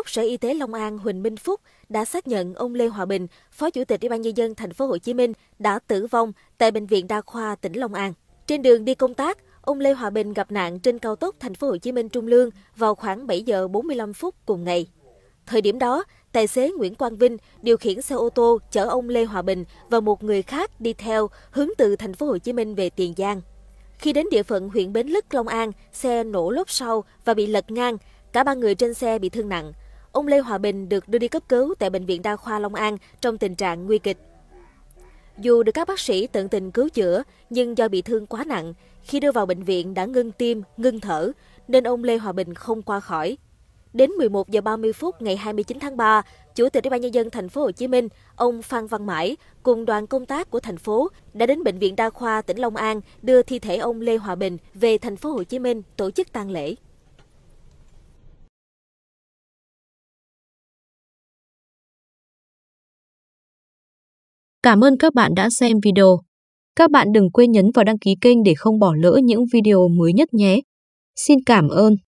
Giám đốc Sở Y tế Long An Huỳnh Minh Phúc đã xác nhận ông Lê Hòa Bình, Phó Chủ tịch Ủy ban nhân dân thành phố Hồ Chí Minh đã tử vong tại bệnh viện đa khoa tỉnh Long An. Trên đường đi công tác, ông Lê Hòa Bình gặp nạn trên cao tốc thành phố Hồ Chí Minh Trung Lương vào khoảng 7 giờ 45 phút cùng ngày. Thời điểm đó, tài xế Nguyễn Quang Vinh điều khiển xe ô tô chở ông Lê Hòa Bình và một người khác đi theo hướng từ thành phố Hồ Chí Minh về Tiền Giang. Khi đến địa phận huyện Bến Lức, Long An, xe nổ lốp sau và bị lật ngang, cả ba người trên xe bị thương nặng. Ông Lê Hòa Bình được đưa đi cấp cứu tại Bệnh viện Đa khoa Long An trong tình trạng nguy kịch. Dù được các bác sĩ tận tình cứu chữa, nhưng do bị thương quá nặng, khi đưa vào bệnh viện đã ngưng tim, ngưng thở, nên ông Lê Hòa Bình không qua khỏi. Đến 11 giờ 30 phút ngày 29 tháng 3, Chủ tịch Ủy ban nhân dân thành phố Hồ Chí Minh, ông Phan Văn Mãi cùng đoàn công tác của thành phố đã đến bệnh viện đa khoa tỉnh Long An đưa thi thể ông Lê Hòa Bình về thành phố Hồ Chí Minh tổ chức tang lễ. Cảm ơn các bạn đã xem video. Các bạn đừng quên nhấn vào đăng ký kênh để không bỏ lỡ những video mới nhất nhé. Xin cảm ơn.